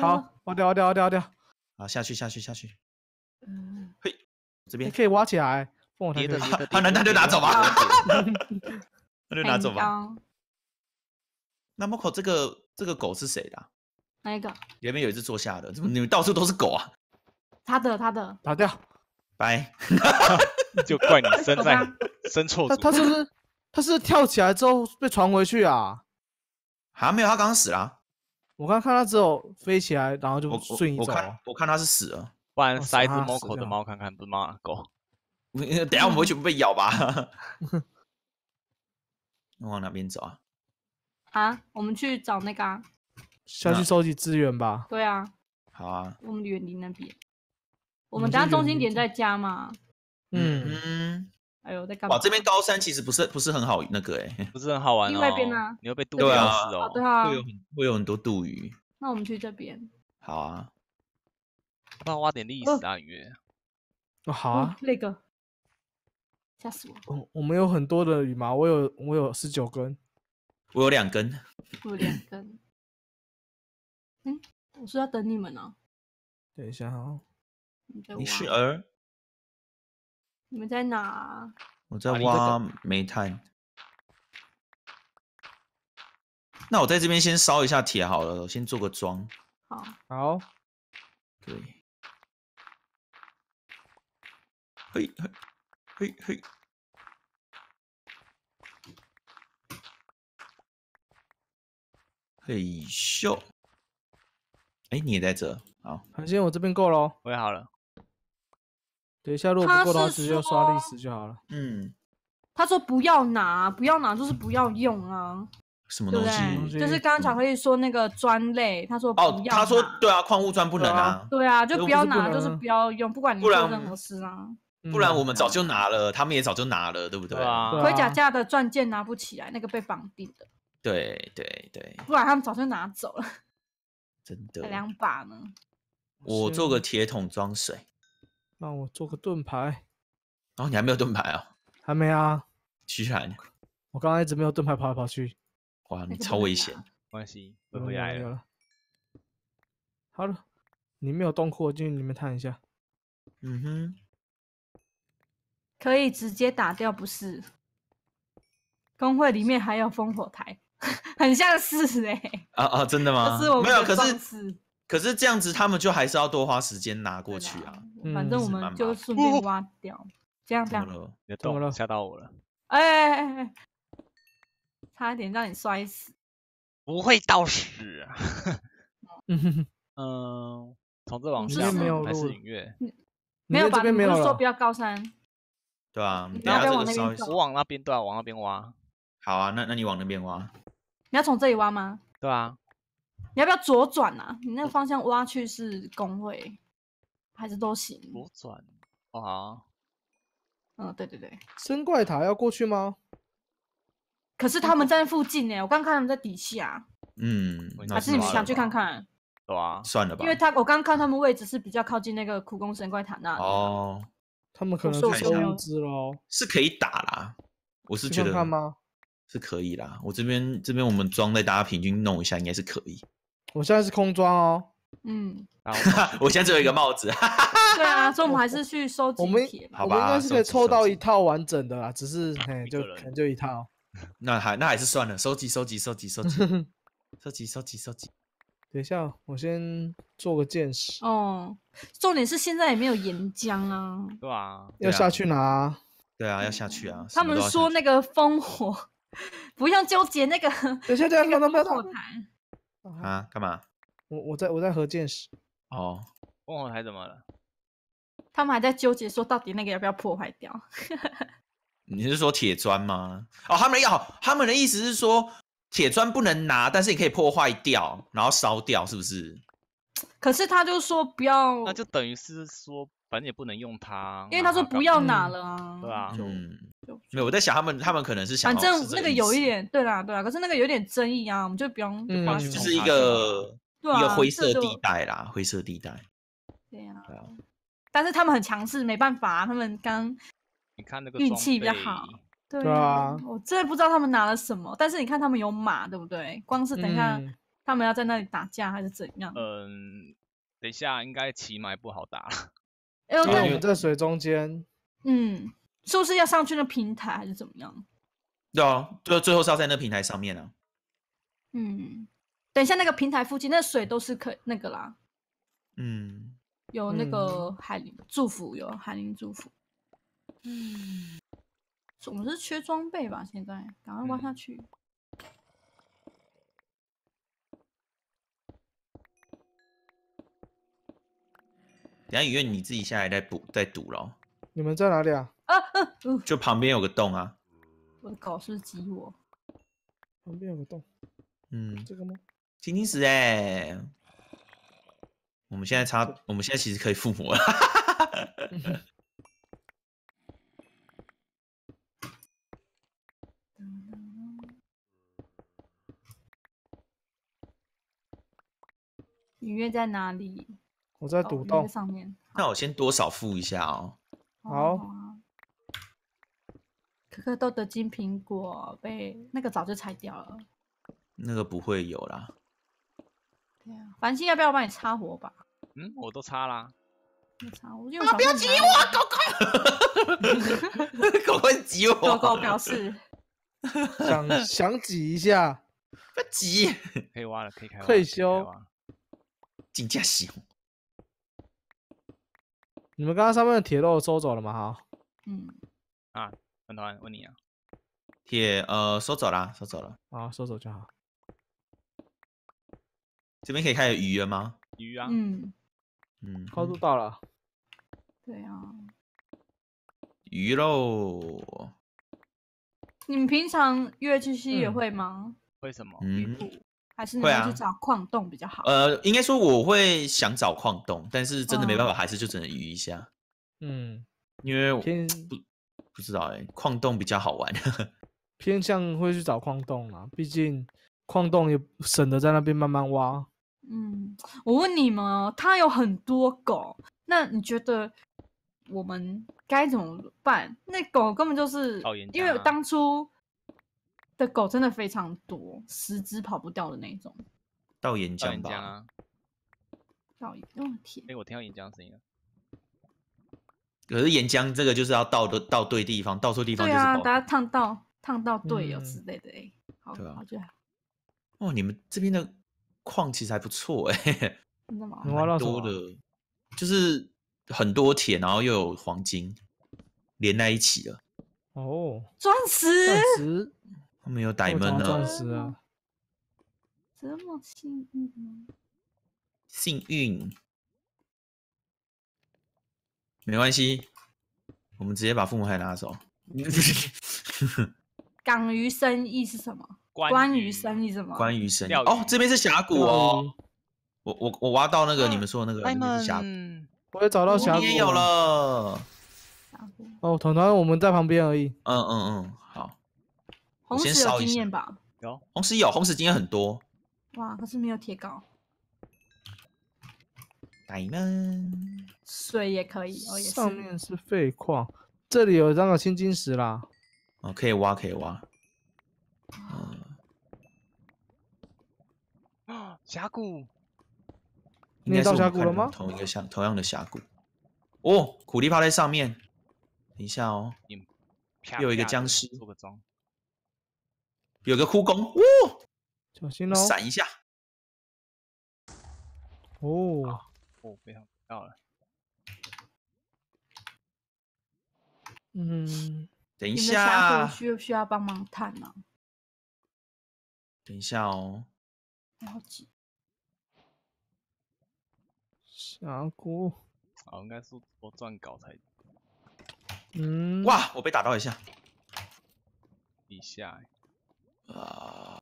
好，挖掉，挖掉，挖掉，挖掉。好，下去，下去，下去。嘿，这边可以挖起来。放我台子。他那他就拿走吧，那就拿走吧。那么口这个这个狗是谁的？哪一个？前面有一只坐下的。怎么你们到处都是狗啊？他的，他的，打掉。拜。就怪你生在生错。他他是不是？他是跳起来之后被传回去啊？好像没有，他刚刚死了。我刚看它之后飞起来，然后就瞬移走我看，我看它是死了，不然塞只猫口的猫看看，不是猫啊狗。等下我们回去不被咬吧？往哪边走啊？啊，我们去找那个啊。下去收集资源吧。对啊。好啊。我们远离那边。我们下中心点在家嘛？嗯。哎呦，在干嘛？这边高山其实不是不是很好那个哎，不是很好玩。另外一边呢？你要被渡鱼咬死哦！对啊，会有很多渡鱼。那我们去这边。好啊，那我挖点历史啊，鱼。哦。好啊，那个，吓死我。我我们有很多的羽毛，我有我有十九根，我有两根，我有两根。嗯，我说要等你们呢。等一下哈，你是儿。你们在哪？我在挖煤炭。那我在这边先烧一下铁好了，我先做个桩。好。好。对。嘿嘿嘿嘿嘿咻！哎，你也在这？好，那先我这边够喽，我也好了。等一下，如果过段刷历史就好了。嗯，他说不要拿，不要拿就是不要用啊。什么东西？就是刚刚巧克力说那个砖类，他说哦，他说对啊，矿物砖不能拿。对啊，就不要拿，就是不要用，不管你做任何事啊。不然我们早就拿了，他们也早就拿了，对不对？盔甲架的钻戒拿不起来，那个被绑定的。对对对，不然他们早就拿走了。真的，两把呢。我做个铁桶装水。那我做个盾牌。哦，你还没有盾牌啊？还没啊？取下来。我刚刚一直没有盾牌，跑来跑去。哇，你超危险。没关系，我有了。好了，你没有洞窟，我进去里面探一下。嗯哼，可以直接打掉，不是？工会里面还有烽火台，很像是哎。啊啊，真的吗？没有，可是。可是这样子，他们就还是要多花时间拿过去啊。反正我们就顺便挖掉，这样这样。怎么了？吓到我了！哎，差一点让你摔死。不会倒屎。嗯嗯，从这往还是音乐？没有吧？没有说不要高山。对啊。不要我往那边，我往那边对啊，往那边挖。好啊，那那你往那边挖。你要从这里挖吗？对啊。你要不要左转啊？你那个方向挖去是工位还是都行？左转啊？嗯，对对对。升怪塔要过去吗？可是他们在附近呢。我刚看他们在底下。嗯。还是你们想去看看？对啊，算了吧。因为他我刚看他们位置是比较靠近那个苦工升怪塔那。哦。他们可能受资喽。是可以打啦，我是觉得。是？可以啦。我这边这边我们装在大家平均弄一下，应该是可以。我现在是空装哦，嗯，我现在只有一个帽子，对啊，所以我们还是去收集，我们，我们应该是可以抽到一套完整的啦，只是，嘿，就可能就一套，那还那还是算了，收集收集收集收集，收集收集 收集，等一下，我先做个见识哦，重点是现在也没有岩浆啊，对啊，要下去拿，对啊，要下去啊，他们说那个烽火，不用纠结那个，等一下，等一下，看到没有？啊，干嘛？我我在我在何建室哦，问我还怎么了？他们还在纠结，说到底那个要不要破坏掉？你是说铁砖吗？哦，他们要，他们的意思是说铁砖不能拿，但是你可以破坏掉，然后烧掉，是不是？可是他就说不要，那就等于是说。反正也不能用它，因为他说不要拿了，对啊，就没有。我在想他们，他们可能是想反正那个有一点，对啦，对啦。可是那个有点争议啊，我们就不用。嗯，就是一个一个灰色地带啦，灰色地带。对啊，啊。但是他们很强势，没办法。他们刚你看那个运气比较好，对啊。我真不知道他们拿了什么，但是你看他们有马，对不对？光是等一下他们要在那里打架还是怎样？嗯，等一下应该骑马也不好打。哎，那在水中间，嗯，是不是要上去那平台还是怎么样？对啊，就最后是要在那平台上面呢。嗯，等一下，那个平台附近那水都是可那个啦。嗯，有那个海灵祝福，有海灵祝福。嗯，总是缺装备吧，现在赶快挖下去。等下雨月，你自己下来再补再堵喽。你们在哪里啊？啊，就旁边有个洞啊。我的考试机，我旁边有个洞。嗯，这个吗？青青石，哎，我们现在差，我们现在其实可以附魔了。影院在哪里？我在赌洞上面，那我先多少付一下哦。好，可可豆的金苹果被那个早就拆掉了，那个不会有啦。对啊，繁星要不要我帮你插活吧？嗯，我都插啦。我插，我啊，不要挤我，狗狗，狗狗挤我，狗狗表示 想想挤一下，不挤，可以挖了，可以开，可以修，进阶使你们刚刚上面的铁肉收走了吗？哈。嗯。啊，文团问你啊。铁呃，收走啦，收走了。啊，收走就好。这边可以开始鱼了吗？鱼啊。嗯。嗯，高度到了。对啊，鱼肉。你们平常乐器系也会吗？为什么？嗯。是会去找矿洞比较好。呃，应该说我会想找矿洞，但是真的没办法，还是就只能鱼一下。嗯，因为不不知道哎，矿洞比较好玩，偏向会去找矿洞了。毕竟矿洞也省得在那边慢慢挖。嗯，我问你们，他有很多狗，那你觉得我们该怎么办？那狗根本就是，因为当初。的狗真的非常多，十只跑不掉的那种。到岩浆吧。到，我的天！哎，我听到岩浆声音了。可是岩浆这个就是要倒的倒对地方，倒错地方就是。对啊，大家烫到烫到队友之类的哎。好，啊。哦，你们这边的矿其实还不错哎。真的吗？很多的，就是很多铁，然后又有黄金，连在一起了。哦，钻石。钻石。没有歹门了，这么幸运吗？幸运，没关系，我们直接把父母海拿走。港 于生意是什么？关于生意什么？关于生意哦，这边是峡谷哦。我我我挖到那个你们说的那个峡谷，我也找到峡谷了。峡谷哦，团团，我们在旁边而已。嗯嗯嗯。红石有经验吧？有红石有红石经验很多。哇，可是没有铁镐。来嘛。水也可以。上面是废矿，这里有那个青金石啦。哦，可以挖，可以挖。啊！峡谷。你到峡谷了吗？同一个峡，同样的峡谷。哦，苦力趴在上面。等一下哦。又一个僵尸。有个护工，哦，小心喽！闪一下，哦，哦，非常打到了。嗯，等一下，需不需要帮忙探呢？等一下哦。垃急。峡谷，好，应该是我钻稿才。嗯，哇，我被打到一下，一下。啊！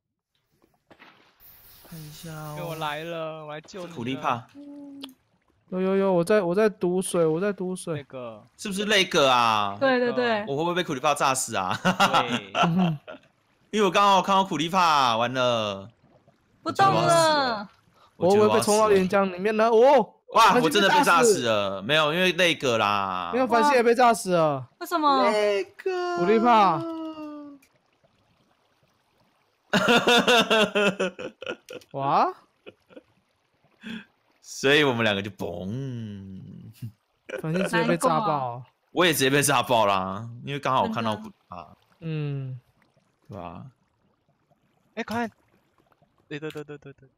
看一下，我来了，我来救。苦力怕。有有有，我在我在毒水，我在毒水。那个，是不是那个啊？对对对。我会不会被苦力怕炸死啊？哈哈哈哈因为我刚好看到苦力怕完了，不动了，我会不被冲到岩浆里面呢？哦，哇，我真的被炸死了，没有，因为那个啦。没有反正也被炸死了。为什么？那个苦力怕。哇！所以我们两个就嘣，反正直接被炸爆。我也直接被炸爆啦，因为刚好我看到古嗯，对吧？哎，看，对对对对对对，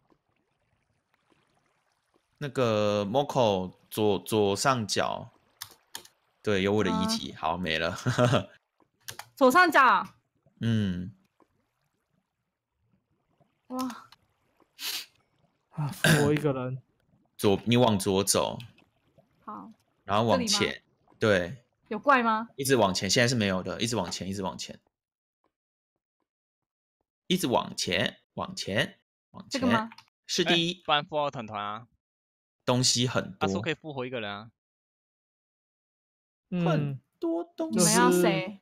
那个 Moco 左左上角，对，有我的遗迹，好没了。左上角。嗯。哇啊！复活一个人，左，你往左走，好，然后往前，对，有怪吗？一直往前，现在是没有的，一直往前，一直往前，一直往前，往前，往前，这个吗？是第一班复活团团啊，东西很多，阿叔可以复活一个人啊，很多东西，我要谁？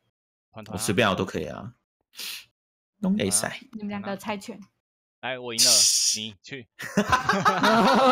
团团，我随便我都可以啊，弄 A 赛，你们两个猜拳。来，我赢了，你去。